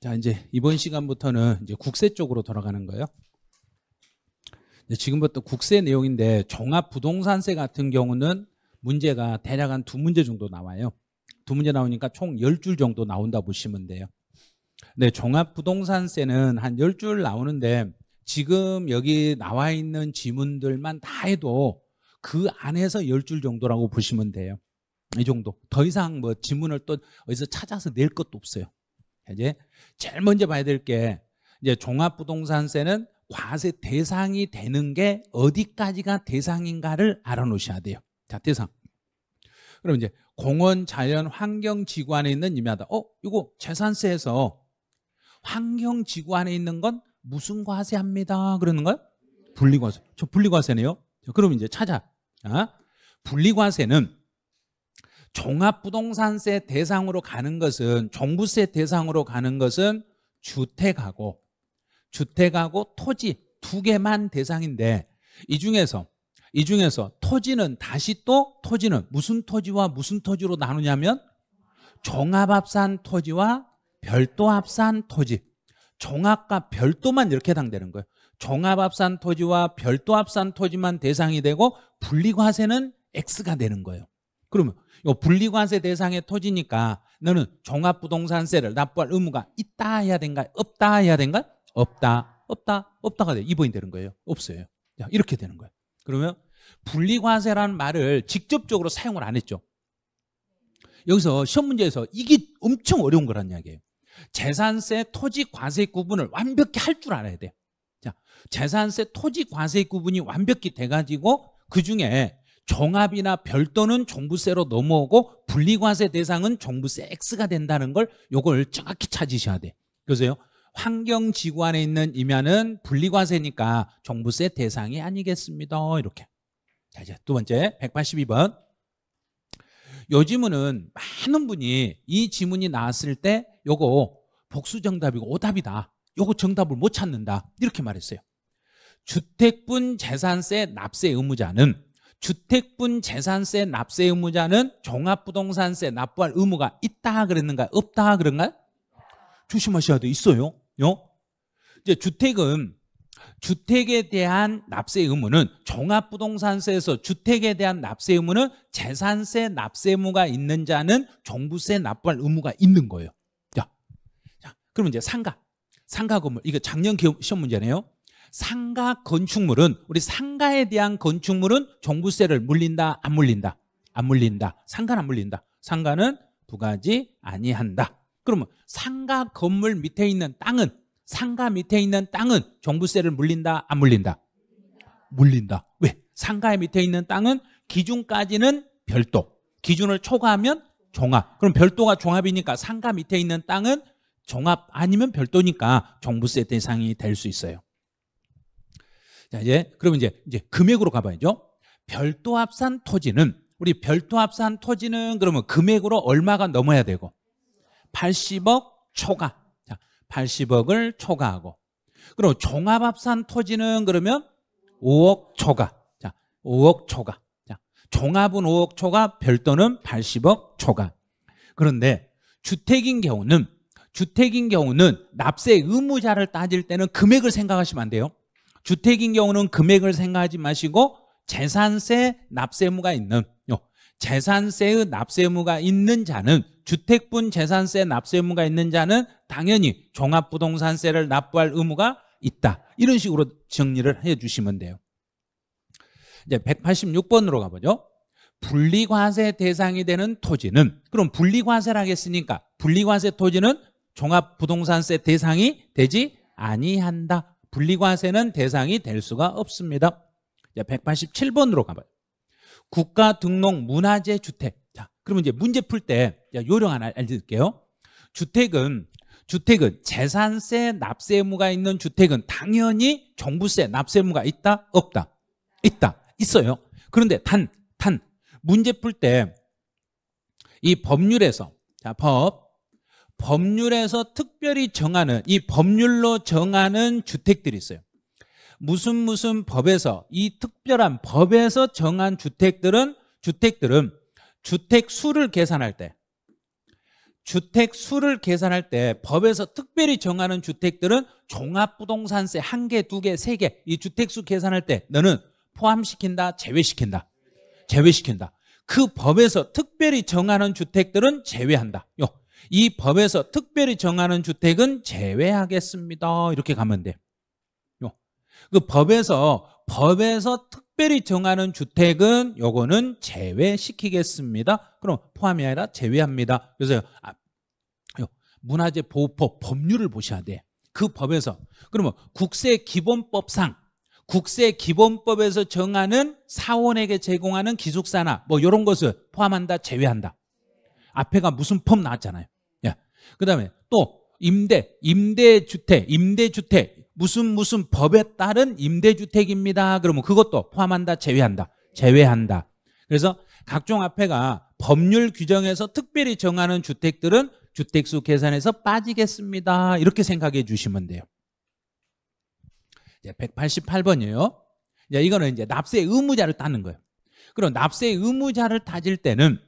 자, 이제 이번 시간부터는 이제 국세 쪽으로 돌아가는 거예요. 지금부터 국세 내용인데 종합 부동산세 같은 경우는 문제가 대략 한 두 문제 정도 나와요. 두 문제 나오니까 총 열 줄 정도 나온다 보시면 돼요. 네, 종합 부동산세는 한 열 줄 나오는데 지금 여기 나와 있는 지문들만 다 해도 그 안에서 열 줄 정도라고 보시면 돼요. 이 정도. 더 이상 뭐 지문을 또 어디서 찾아서 낼 것도 없어요. 이제 제일 먼저 봐야 될 게 이제 종합부동산세는 과세 대상이 되는 게 어디까지가 대상인가를 알아놓으셔야 돼요. 자, 대상. 그럼 이제 공원 자연 환경 지구 안에 있는 임야다. 어, 이거 재산세에서 환경 지구 안에 있는 건 무슨 과세합니다. 그러는 거요? 분리과세. 저 분리과세네요. 자, 그럼 이제 찾아. 아, 분리과세는 종합부동산세 대상으로 가는 것은 종부세 대상으로 가는 것은 주택하고 주택하고 토지 두 개만 대상인데 이 중에서 이 중에서 토지는 다시 또 토지는 무슨 토지와 무슨 토지로 나누냐면 종합합산 토지와 별도합산 토지 종합과 별도만 이렇게 해당되는 거예요 종합합산 토지와 별도합산 토지만 대상이 되고 분리과세는 X가 되는 거예요 그러면 이 분리관세 대상의 토지니까 너는 종합부동산세를 납부할 의무가 있다 해야 된가 없다 해야 된가 없다 없다 없다가 돼 입원이 되는 거예요 없어요 자, 이렇게 되는 거예요 그러면 분리관세라는 말을 직접적으로 사용을 안 했죠 여기서 시험 문제에서 이게 엄청 어려운 거란 이야기예요 재산세 토지관세 구분을 완벽히 할 줄 알아야 돼요 자, 재산세 토지관세 구분이 완벽히 돼가지고 그중에 종합이나 별도는 종부세로 넘어오고 분리과세 대상은 종부세 X가 된다는 걸 요걸 정확히 찾으셔야 돼. 그래서요. 환경지구 안에 있는 임야는 분리과세니까 종부세 대상이 아니겠습니다. 이렇게. 자, 이제 두 번째 182번. 요 지문은 많은 분이 이 지문이 나왔을 때 요거 복수 정답이고 오답이다. 요거 정답을 못 찾는다. 이렇게 말했어요. 주택분 재산세 납세 의무자는 주택분 재산세 납세 의무자는 종합부동산세 납부할 의무가 있다 그랬는가요? 없다 그런가요? 조심하셔야 돼 있어요. 요? 이제 주택은 주택에 대한 납세 의무는 종합부동산세에서 주택에 대한 납세 의무는 재산세 납세 의무가 있는 자는 종부세 납부할 의무가 있는 거예요. 자, 자 그럼 이제 상가, 상가 건물 이거 작년 시험 문제네요. 상가 건축물은 우리 상가에 대한 건축물은 종부세를 물린다 안 물린다 안 물린다 상가는 안 물린다 상가는 부가지 아니한다 그러면 상가 건물 밑에 있는 땅은 상가 밑에 있는 땅은 종부세를 물린다 안 물린다 물린다 왜 상가 밑에 있는 땅은 기준까지는 별도 기준을 초과하면 종합 그럼 별도가 종합이니까 상가 밑에 있는 땅은 종합 아니면 별도니까 종부세 대상이 될 수 있어요 자, 이제 그러면 이제 이제 금액으로 가봐야죠. 별도 합산 토지는 우리 별도 합산 토지는 그러면 금액으로 얼마가 넘어야 되고 80억 초과. 자, 80억을 초과하고. 그럼 종합 합산 토지는 그러면 5억 초과. 자, 5억 초과. 자, 종합은 5억 초과, 별도는 80억 초과. 그런데 주택인 경우는 주택인 경우는 납세 의무자를 따질 때는 금액을 생각하시면 안 돼요. 주택인 경우는 금액을 생각하지 마시고 재산세 납세무가 있는 재산세의 납세무가 있는 자는 주택분 재산세 납세무가 있는 자는 당연히 종합부동산세를 납부할 의무가 있다. 이런 식으로 정리를 해주시면 돼요. 이제 186번으로 가보죠. 분리과세 대상이 되는 토지는 그럼 분리과세라고 했으니까 분리과세 토지는 종합부동산세 대상이 되지 아니한다. 분리과세는 대상이 될 수가 없습니다. 187번으로 가봐요. 국가 등록 문화재 주택. 자, 그러면 이제 문제 풀 때 요령 하나 알려드릴게요. 주택은 주택은 재산세 납세 의무가 있는 주택은 당연히 종부세 납세 의무가 있다 없다 있다 있어요. 그런데 단단 단 문제 풀 때 이 법률에서 자, 법 법률에서 특별히 정하는 이 법률로 정하는 주택들이 있어요. 무슨 무슨 법에서 이 특별한 법에서 정한 주택들은 주택들은 주택 수를 계산할 때 주택 수를 계산할 때 법에서 특별히 정하는 주택들은 종합부동산세 한 개, 두 개, 세 개 이 주택 수 계산할 때 너는 포함시킨다, 제외시킨다. 제외시킨다. 그 법에서 특별히 정하는 주택들은 제외한다. 요이 법에서 특별히 정하는 주택은 제외하겠습니다. 이렇게 가면 돼. 요그 법에서 법에서 특별히 정하는 주택은 요거는 제외시키겠습니다. 그럼 포함이 아니라 제외합니다. 그래서 아, 문화재 보호법 법률을 보셔야 돼. 그 법에서 그러면 국세 기본법상 국세 기본법에서 정하는 사원에게 제공하는 기숙사나 뭐 이런 것을 포함한다, 제외한다. 앞에가 무슨 펌 나왔잖아요. 예. 그 다음에 또 임대, 임대주택, 임대주택 무슨 무슨 법에 따른 임대주택입니다. 그러면 그것도 포함한다, 제외한다, 제외한다. 그래서 각종 앞에가 법률 규정에서 특별히 정하는 주택들은 주택수 계산에서 빠지겠습니다. 이렇게 생각해 주시면 돼요. 이제 188번이에요. 이제 이거는 이제 납세 의무자를 따는 거예요. 그럼 납세 의무자를 따질 때는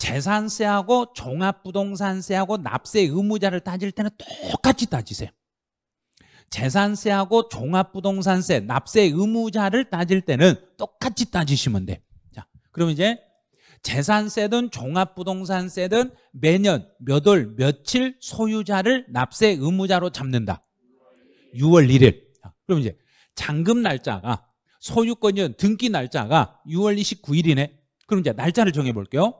재산세하고 종합부동산세하고 납세 의무자를 따질 때는 똑같이 따지세요. 재산세하고 종합부동산세, 납세 의무자를 따질 때는 똑같이 따지시면 돼. 자, 그러면 이제 재산세든 종합부동산세든 매년 몇월 며칠 소유자를 납세 의무자로 잡는다. 6월 1일. 자, 그러면 이제 잔금 날짜가 소유권이 등기 날짜가 6월 29일이네. 그럼 이제 날짜를 정해 볼게요.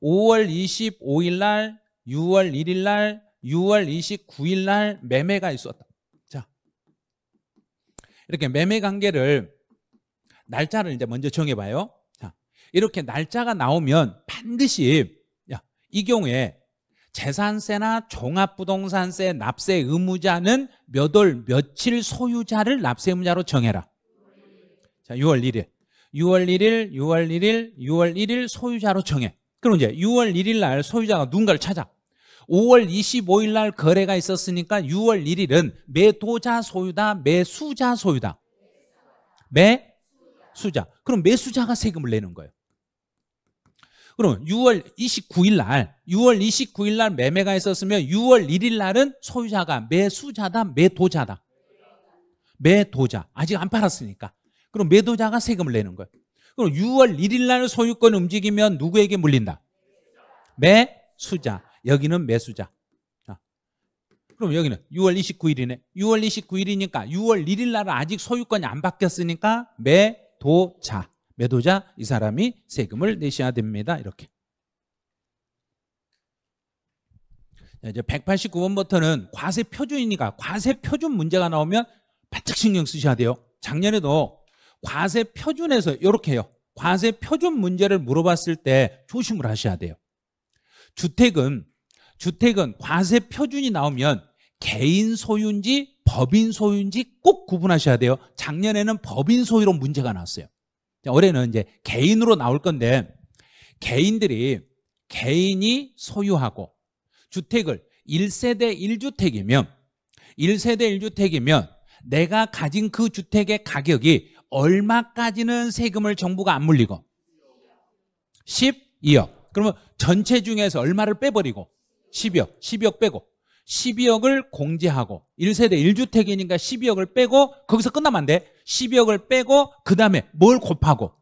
5월 25일 날, 6월 1일 날, 6월 29일 날 매매가 있었다. 자. 이렇게 매매 관계를 날짜를 이제 먼저 정해 봐요. 자. 이렇게 날짜가 나오면 반드시 야, 이 경우에 재산세나 종합부동산세 납세 의무자는 몇 월 며칠 소유자를 납세 의무자로 정해라. 자, 6월 1일. 6월 1일, 6월 1일, 6월 1일 소유자로 정해. 그럼 이제 6월 1일 날 소유자가 누군가를 찾아. 5월 25일 날 거래가 있었으니까 6월 1일은 매도자 소유다, 매수자 소유다. 매수자. 그럼 매수자가 세금을 내는 거예요. 그럼 6월 29일 날, 6월 29일 날 매매가 있었으면 6월 1일 날은 소유자가 매수자다, 매도자다. 매도자. 아직 안 팔았으니까. 그럼 매도자가 세금을 내는 거예요. 그럼 6월 1일 날 소유권 움직이면 누구에게 물린다? 매수자. 여기는 매수자. 그럼 여기는 6월 29일이네. 6월 29일이니까 6월 1일 날은 아직 소유권이 안 바뀌었으니까 매도자. 매도자 이 사람이 세금을 내셔야 됩니다. 이렇게. 이제 189번부터는 과세 표준이니까 과세 표준 문제가 나오면 바짝 신경 쓰셔야 돼요. 작년에도 과세 표준에서 이렇게 요 과세 표준 문제를 물어봤을 때 조심을 하셔야 돼요. 주택은 주택은 과세 표준이 나오면 개인 소유인지 법인 소유인지 꼭 구분하셔야 돼요. 작년에는 법인 소유로 문제가 나왔어요. 올해는 이제 개인으로 나올 건데 개인들이 개인이 소유하고 주택을 1세대 1주택이면 1세대 1주택이면 내가 가진 그 주택의 가격이 얼마까지는 세금을 정부가 안 물리고 12억. 그러면 전체 중에서 얼마를 빼버리고 12억, 12억 빼고 12억을 공제하고 1세대 1주택이니까 12억을 빼고 거기서 끝나면 안 돼. 12억을 빼고 그 다음에 뭘 곱하고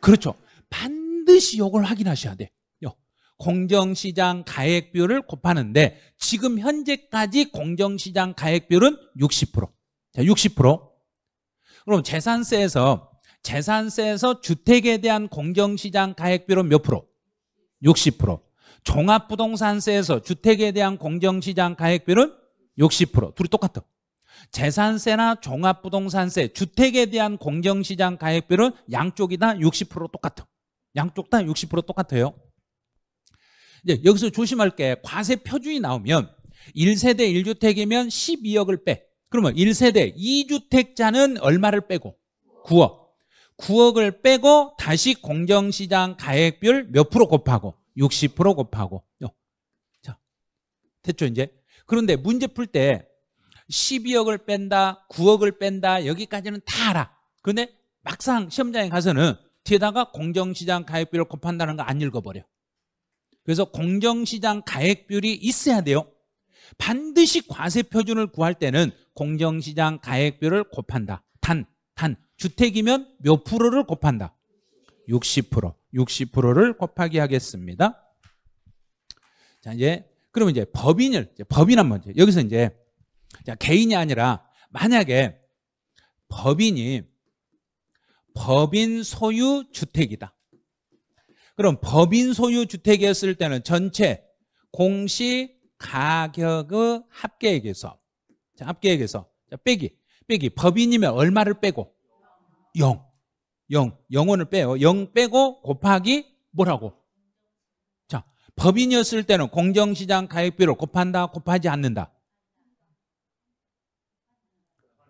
그렇죠. 반드시 이걸 확인하셔야 돼. 요 공정시장 가액비율을 곱하는데 지금 현재까지 공정시장 가액비율은 60%. 자, 60%. 그럼 재산세에서 재산세에서 주택에 대한 공정시장 가액비로 몇 프로? 60%. 종합부동산세에서 주택에 대한 공정시장 가액비는 60%. 둘이 똑같아. 재산세나 종합부동산세, 주택에 대한 공정시장 가액비는 양쪽이 다60% 똑같아. 양쪽 다 60% 똑같아요. 이제 여기서 조심할 게 과세 표준이 나오면 1세대 1주택이면 12억을 빼. 그러면 1세대 2주택자는 얼마를 빼고? 9억. 9억을 빼고 다시 공정시장 가액비율 몇 프로 곱하고? 60% 곱하고. 요. 자, 됐죠, 이제? 그런데 문제 풀 때 12억을 뺀다, 9억을 뺀다, 여기까지는 다 알아. 그런데 막상 시험장에 가서는 뒤에다가 공정시장 가액비율 곱한다는 거 안 읽어버려. 그래서 공정시장 가액비율이 있어야 돼요. 반드시 과세 표준을 구할 때는 공정시장 가액별을 곱한다. 단, 단, 주택이면 몇 프로를 곱한다? 60%, 60%를 곱하기 하겠습니다. 자, 이제, 그러면 이제 법인을, 이제 법인 한번, 여기서 이제, 자, 개인이 아니라, 만약에 법인이 법인 소유 주택이다. 그럼 법인 소유 주택이었을 때는 전체 공시 가격의 합계액에서 자, 합계액에서 자, 빼기 빼기 법인이면 얼마를 빼고 0 0 0원을 빼요 0 빼고 곱하기 뭐라고 자 법인이었을 때는 공정시장 가액비로 곱한다 곱하지 않는다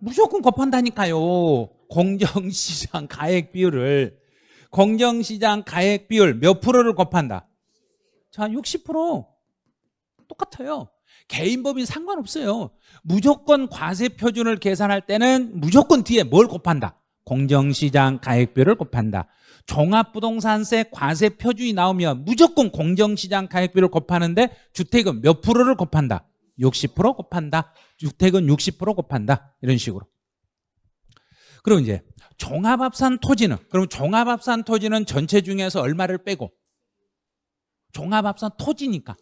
무조건 곱한다니까요 공정시장 가액비율을 공정시장 가액비율 몇 프로를 곱한다 자60% 똑같아요. 개인 법인 상관없어요. 무조건 과세 표준을 계산할 때는 무조건 뒤에 뭘 곱한다. 공정시장 가액표를 곱한다. 종합부동산세 과세 표준이 나오면 무조건 공정시장 가액비를 곱하는데 주택은 몇 프로를 곱한다? 60% 곱한다. 주택은 60% 곱한다. 이런 식으로. 그럼 이제 종합합산 토지는 그럼 종합합산 토지는 전체 중에서 얼마를 빼고 종합합산 토지니까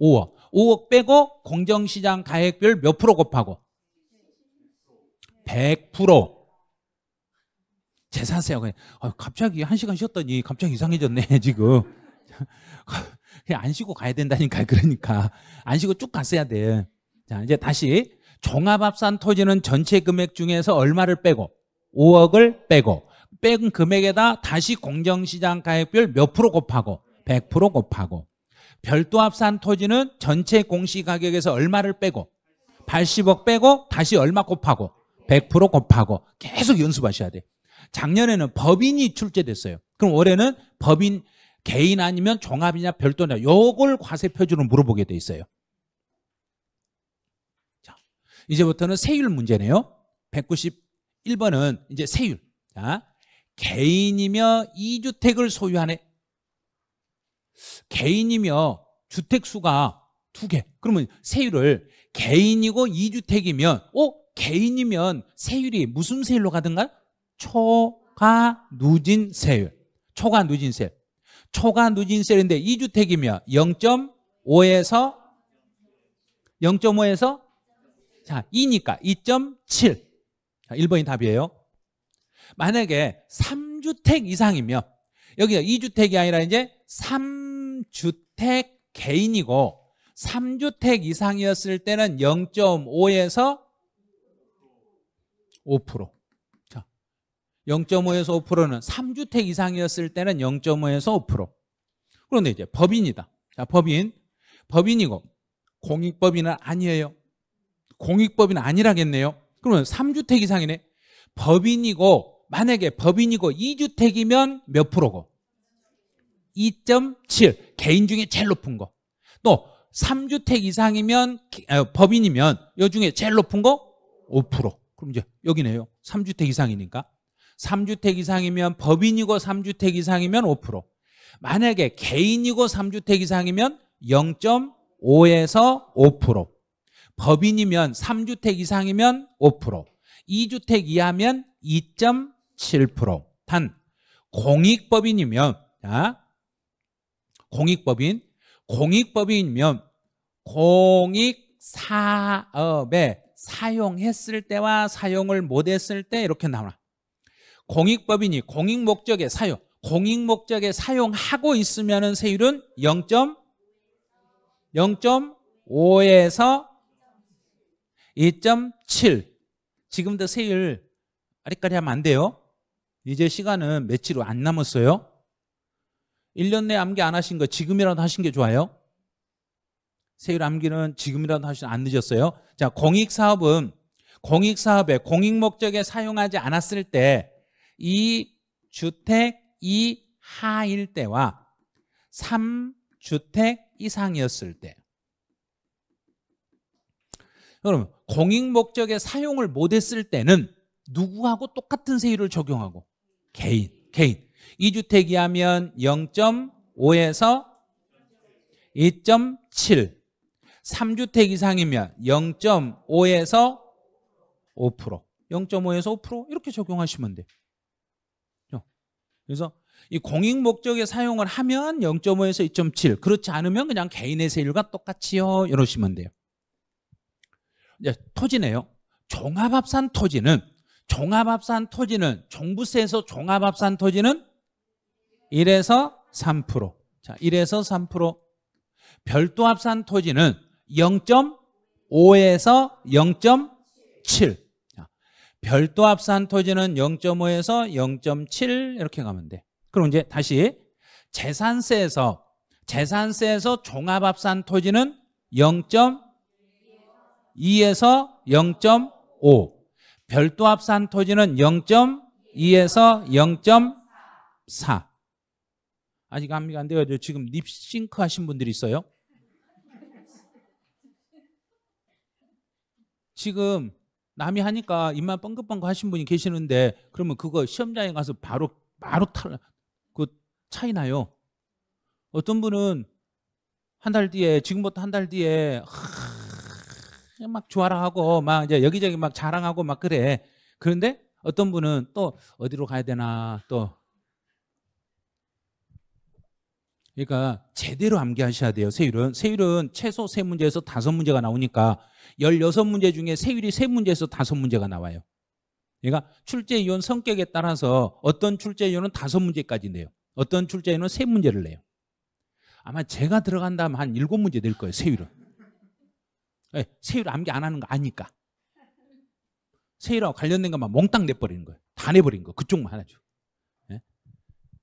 5억. 5억 빼고 공정시장 가액별 몇 프로 곱하고? 100%. 재산세요. 아, 갑자기 한 시간 쉬었더니 갑자기 이상해졌네, 지금. 안 쉬고 가야 된다니까, 그러니까. 안 쉬고 쭉 갔어야 돼. 자, 이제 다시. 종합합산 토지는 전체 금액 중에서 얼마를 빼고? 5억을 빼고. 뺀 금액에다 다시 공정시장 가액별 몇 프로 곱하고? 100% 곱하고. 별도 합산 토지는 전체 공시 가격에서 얼마를 빼고 80억 빼고 다시 얼마 곱하고 100% 곱하고 계속 연습하셔야 돼요. 작년에는 법인이 출제됐어요. 그럼 올해는 법인 개인 아니면 종합이냐 별도냐 요걸 과세 표준으로 물어보게 돼 있어요. 자, 이제부터는 세율 문제네요. 191번은 이제 세율. 자, 개인이며 2주택을 소유하는 개인이며 주택수가 2 개. 그러면 세율을 개인이고 이주택이면 어? 개인이면 세율이 무슨 세율로 가든가요? 초과 누진 세율. 초과 누진 세율. 초과 누진 세율인데 이주택이면 0.5에서 0.5에서 자, 2니까 2.7. 자, 1번이 답이에요. 만약에 3주택 이상이면 여기가 2주택이 아니라 이제 주택 개인이고 3주택 이상이었을 때는 0.5에서 5%. 자, 0.5에서 5%는 3주택 이상이었을 때는 0.5에서 5%. 그런데 이제 법인이다. 자, 법인. 법인이고 공익법인은 아니에요. 공익법인 아니라겠네요. 그러면 3주택 이상이네. 법인이고 만약에 법인이고 2주택이면 몇 프로고 2.7 개인 중에 제일 높은 거. 또 3주택 이상이면 어, 법인이면 요 중에 제일 높은 거 5%. 그럼 이제 여기네요. 3주택 이상이니까. 3주택 이상이면 법인이고 3주택 이상이면 5%. 만약에 개인이고 3주택 이상이면 0.5에서 5%. 법인이면 3주택 이상이면 5%. 2주택 이하면 2.7%. 단 공익법인이면 자, 공익법인 공익법인이면 공익 사업에 사용했을 때와 사용을 못했을 때 이렇게 나와 공익법인이 공익 목적에 사용 공익 목적에 사용하고 있으면 세율은 0. 0.5에서 2.7 지금도 세율 아리까리 하면 안 돼요 이제 시간은 며칠 안 남았어요 1년 내에 암기 안 하신 거 지금이라도 하신 게 좋아요. 세율 암기는 지금이라도 하시면 안 늦었어요. 자, 공익사업은 공익사업에 공익 목적에 사용하지 않았을 때 이 주택 이하일 때와 3주택 이상이었을 때 여러분 공익 목적에 사용을 못했을 때는 누구하고 똑같은 세율을 적용하고 개인 개인 2주택이 하면 0.5에서 2.7 3주택 이상이면 0.5에서 5% 0.5에서 5% 이렇게 적용하시면 돼요 그래서 이 공익 목적에 사용을 하면 0.5에서 2.7 그렇지 않으면 그냥 개인의 세율과 똑같이요 이러시면 돼요 이제 예, 토지네요 종합합산 토지는 종합합산 토지는 종부세에서 종합합산 토지는 1에서 3%. 자, 1에서 3%. 별도 합산 토지는 0.5에서 0.7. 자, 별도 합산 토지는 0.5에서 0.7 이렇게 가면 돼. 그럼 이제 다시 재산세에서 재산세에서 종합합산 토지는 0.2에서 0.5. 별도 합산 토지는 0.2에서 0.4. 아직 암기가 안 돼가지고 지금 립싱크 하신 분들이 있어요. 지금 남이 하니까 입만 뻥긋뻥긋 하신 분이 계시는데 그러면 그거 시험장에 가서 바로 바로 탈그 차이 나요. 어떤 분은 한 달 뒤에 지금부터 한 달 뒤에 하, 막 좋아라 하고 막 이제 여기저기 막 자랑하고 막 그래. 그런데 어떤 분은 또 어디로 가야 되나 또 그러니까 제대로 암기하셔야 돼요. 세율은. 세율은 최소 세문제에서 다섯 문제가 나오니까 열여섯 문제 중에 세율이 세문제에서 다섯 문제가 나와요. 그러니까 출제위원 성격에 따라서 어떤 출제위원은 다섯 문제까지 내요. 어떤 출제위원은 세 문제를 내요. 아마 제가 들어간다면 한 일곱 문제 될 거예요. 세율은. 네, 세율 암기 안 하는 거 아니까. 세율하고 관련된 것만 몽땅 내버리는 거예요. 다 내버린 거. 그쪽만 하죠. 예?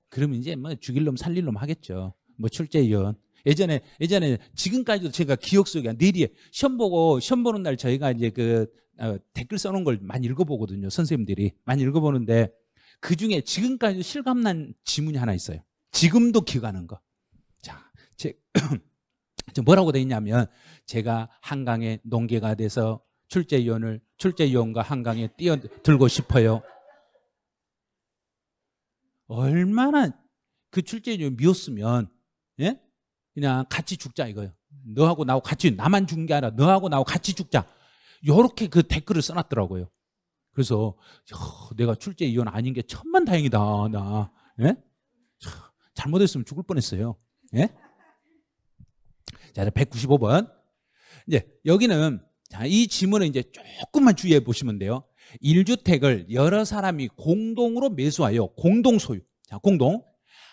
그러면 이제 뭐 죽일 놈 살릴 놈 하겠죠. 뭐 출제위원 예전에 예전에 지금까지도 제가 기억 속에 내리에 시험 보고 시험 보는 날 저희가 이제 그 어, 댓글 써놓은 걸 많이 읽어보거든요 선생님들이 많이 읽어보는데 그 중에 지금까지도 실감난 지문이 하나 있어요 지금도 기억하는 거. 자, 제저 뭐라고 돼 있냐면 제가 한강에 농계가 돼서 출제위원을 출제위원과 한강에 뛰어들고 싶어요. 얼마나 그 출제위원 미웠으면 예? 그냥 같이 죽자 이거예요. 너하고 나하고 같이 나만 죽는 게 아니라 너하고 나하고 같이 죽자. 요렇게 그 댓글을 써놨더라고요. 그래서 내가 출제 이원 아닌 게 천만 다행이다. 나 예? 잘못했으면 죽을 뻔했어요. 예? 자, 195번. 이제 여기는 자, 이지문을 이제 조금만 주의해 보시면 돼요. 1주택을 여러 사람이 공동으로 매수하여 공동 소유. 자, 공동.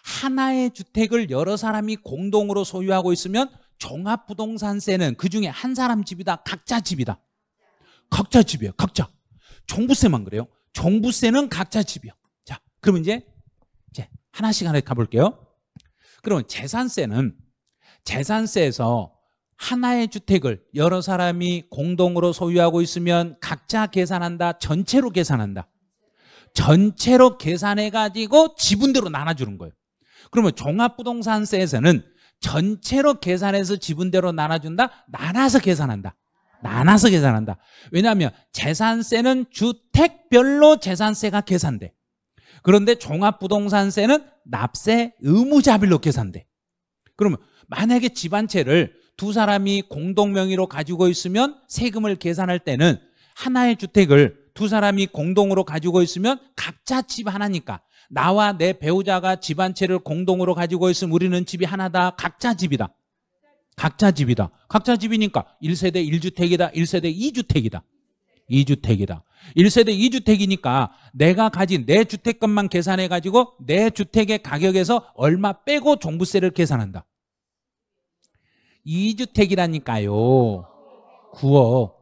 하나의 주택을 여러 사람이 공동으로 소유하고 있으면 종합부동산세는 그중에 한 사람 집이다 각자 집이다 각자 집이에요 각자 종부세만 그래요 종부세는 각자 집이요 자 그럼 이제 이제 하나씩 하나 가볼게요 그러면 재산세는 재산세에서 하나의 주택을 여러 사람이 공동으로 소유하고 있으면 각자 계산한다 전체로 계산한다 전체로 계산해 가지고 지분대로 나눠주는 거예요 그러면 종합부동산세에서는 전체로 계산해서 지분대로 나눠준다? 나눠서 계산한다. 나눠서 계산한다. 왜냐하면 재산세는 주택별로 재산세가 계산돼. 그런데 종합부동산세는 납세 의무자별로 계산돼. 그러면 만약에 집안채를 두 사람이 공동 명의로 가지고 있으면 세금을 계산할 때는 하나의 주택을 두 사람이 공동으로 가지고 있으면 각자 집 하나니까 나와 내 배우자가 집안채를 공동으로 가지고 있으면 우리는 집이 하나다. 각자 집이다. 각자 집이다. 각자 집이니까 1세대 1주택이다. 1세대 2주택이다. 2주택이다. 1세대 2주택이니까 내가 가진 내 주택값만 계산해 가지고 내 주택의 가격에서 얼마 빼고 종부세를 계산한다. 2주택이라니까요. 9억.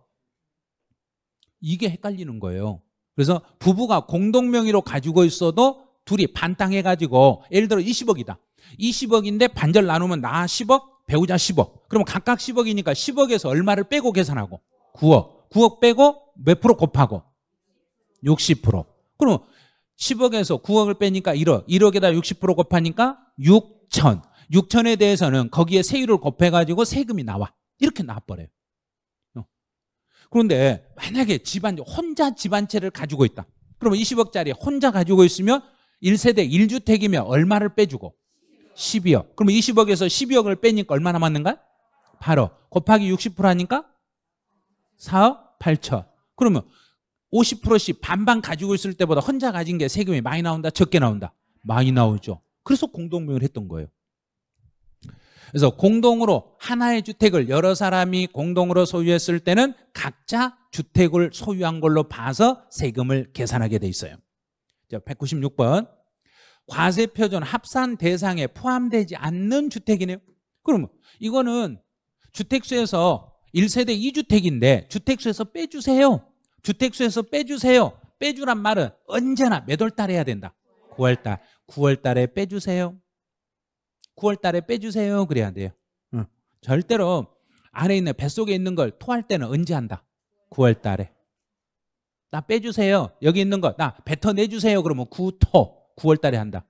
이게 헷갈리는 거예요. 그래서 부부가 공동 명의로 가지고 있어도 둘이 반땅해가지고 예를 들어 20억이다. 20억인데 반절 나누면 나 10억, 배우자 10억. 그러면 각각 10억이니까 10억에서 얼마를 빼고 계산하고 9억. 9억 빼고 몇 프로 곱하고 60%. 그럼 10억에서 9억을 빼니까 1억. 1억에다 60% 곱하니까 6천. 6천에 대해서는 거기에 세율을 곱해가지고 세금이 나와. 이렇게 나와버려요. 어. 그런데 만약에 집안 혼자 집안채를 가지고 있다. 그러면 20억짜리 혼자 가지고 있으면 1세대 1주택이면 얼마를 빼주고 12억. 그럼 20억에서 12억을 빼니까 얼마 남았는가? 8억. 곱하기 60% 하니까 4억 8천. 그러면 50%씩 반반 가지고 있을 때보다 혼자 가진 게 세금이 많이 나온다, 적게 나온다. 많이 나오죠. 그래서 공동명을 했던 거예요. 그래서 공동으로 하나의 주택을 여러 사람이 공동으로 소유했을 때는 각자 주택을 소유한 걸로 봐서 세금을 계산하게 돼 있어요. 자, 196번. 과세 표준 합산 대상에 포함되지 않는 주택이네요. 그러면 이거는 주택수에서 1세대 2주택인데 주택수에서 빼주세요. 주택수에서 빼주세요. 빼주란 말은 언제나 몇월달 해야 된다. 9월 달. 9월 달에 빼주세요. 9월 달에 빼주세요. 그래야 돼요. 응. 절대로 안에 있는 뱃속에 있는 걸 토할 때는 언제 한다? 9월 달에. 나 빼주세요. 여기 있는 거나 뱉어내주세요. 그러면 구토 9월 달에 한다.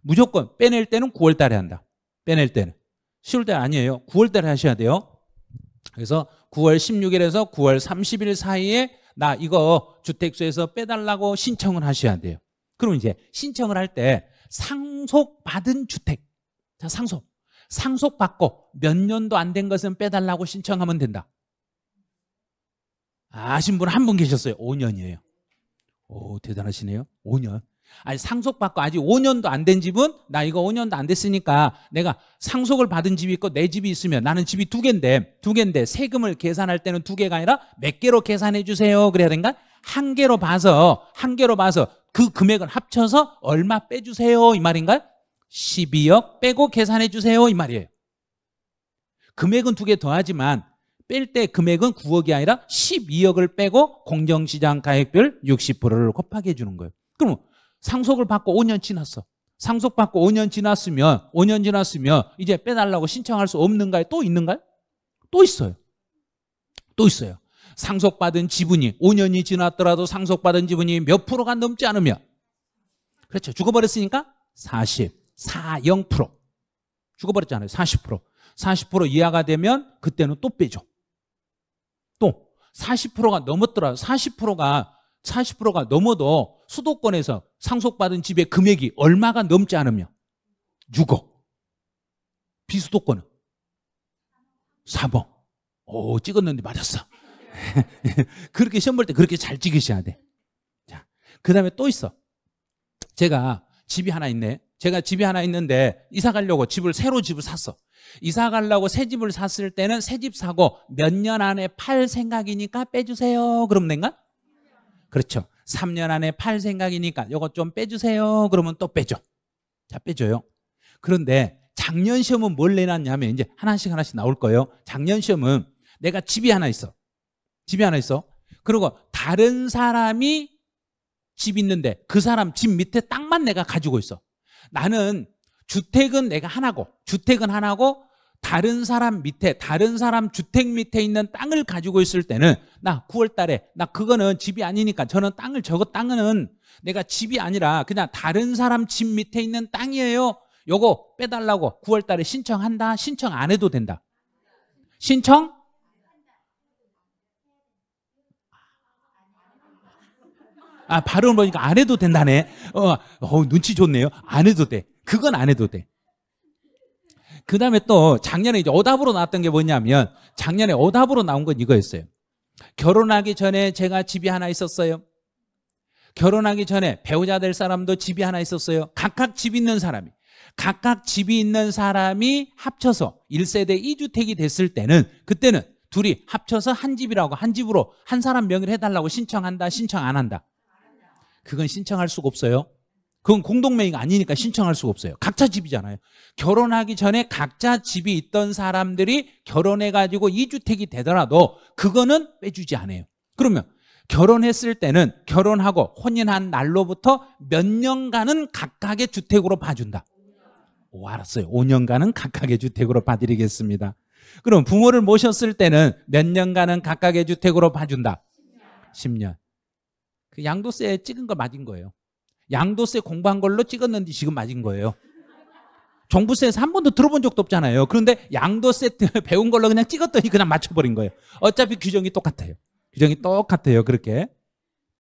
무조건 빼낼 때는 9월 달에 한다. 빼낼 때는. 쉬울 때달 아니에요. 9월 달에 하셔야 돼요. 그래서 9월 16일에서 9월 30일 사이에 나 이거 주택수에서 빼달라고 신청을 하셔야 돼요. 그럼 이제 신청을 할 때 상속받은 주택. 자, 상속. 상속받고 몇 년도 안 된 것은 빼달라고 신청하면 된다. 아신 분 한 분 계셨어요. 5년이에요. 오, 대단하시네요. 5년. 아니, 상속받고 아직 5년도 안 된 집은 나 이거 5년도 안 됐으니까 내가 상속을 받은 집이 있고 내 집이 있으면 나는 집이 두 개인데, 두 개인데 세금을 계산할 때는 두 개가 아니라 몇 개로 계산해 주세요. 그래야 된가? 한 개로 봐서, 한 개로 봐서 그 금액을 합쳐서 얼마 빼주세요. 이말인가 12억 빼고 계산해 주세요. 이 말이에요. 금액은 두 개 더하지만 뺄때 금액은 9억이 아니라 12억을 빼고 공정시장 가액별 60%를 곱하게 해주는 거예요. 그럼 상속을 받고 5년 지났어. 상속받고 5년 지났으면 5년 지났으면 이제 빼달라고 신청할 수 없는가요? 또 있는가요? 또 있어요. 또 있어요. 상속받은 지분이 5년이 지났더라도 상속받은 지분이 몇 프로가 넘지 않으면 그렇죠. 죽어버렸으니까 40, 40% 죽어버렸잖아요. 40% 40% 이하가 되면 그때는 또 빼죠. 40%가 넘었더라. 40%가 40%가 넘어도 수도권에서 상속받은 집의 금액이 얼마가 넘지 않으며 6억. 비수도권은 3억. 오, 찍었는데 맞았어. 그렇게 시험 볼 때 그렇게 잘 찍으셔야 돼. 자, 그 다음에 또 있어. 제가 집이 하나 있네. 제가 집이 하나 있는데 이사 가려고 집을 새로 집을 샀어. 이사 가려고 새 집을 샀을 때는 새 집 사고 몇 년 안에 팔 생각이니까 빼주세요. 그럼 된가? 그렇죠. 3년 안에 팔 생각이니까 이것좀 빼주세요. 그러면 또 빼줘. 자, 빼줘요. 그런데 작년 시험은 뭘 내놨냐면 이제 하나씩 하나씩 나올 거예요. 작년 시험은 내가 집이 하나 있어. 집이 하나 있어. 그리고 다른 사람이 집 있는데 그 사람 집 밑에 땅만 내가 가지고 있어. 나는 주택은 내가 하나고 주택은 하나고 다른 사람 밑에 다른 사람 주택 밑에 있는 땅을 가지고 있을 때는 나 9월 달에 나 그거는 집이 아니니까 저는 땅을 저거 땅은 내가 집이 아니라 그냥 다른 사람 집 밑에 있는 땅이에요. 요거 빼달라고 9월 달에 신청한다. 신청 안 해도 된다. 신청 아, 발음 보니까 안 해도 된다네. 어, 어, 눈치 좋네요. 안 해도 돼. 그건 안 해도 돼. 그 다음에 또 작년에 이제 어답으로 나왔던 게 뭐냐면 작년에 어답으로 나온 건 이거였어요. 결혼하기 전에 제가 집이 하나 있었어요. 결혼하기 전에 배우자 될 사람도 집이 하나 있었어요. 각각 집 있는 사람이. 각각 집이 있는 사람이 합쳐서 1세대 2주택이 됐을 때는 그때는 둘이 합쳐서 한 집이라고 한 집으로 한 사람 명의를 해달라고 신청한다 신청 안 한다 그건 신청할 수가 없어요. 그건 공동명의가 아니니까 신청할 수가 없어요. 각자 집이잖아요. 결혼하기 전에 각자 집이 있던 사람들이 결혼해가지고 이주택이 되더라도 그거는 빼주지 않아요. 그러면 결혼했을 때는 결혼하고 혼인한 날로부터 몇 년간은 각각의 주택으로 봐준다. 오, 알았어요. 5년간은 각각의 주택으로 봐드리겠습니다. 그럼 부모를 모셨을 때는 몇 년간은 각각의 주택으로 봐준다. 10년. 그 양도세 찍은 거 맞은 거예요. 양도세 공부한 걸로 찍었는데 지금 맞은 거예요. 종부세에서한 번도 들어본 적도 없잖아요. 그런데 양도세 배운 걸로 그냥 찍었더니 그냥 맞춰버린 거예요. 어차피 규정이 똑같아요. 규정이 똑같아요. 그렇게.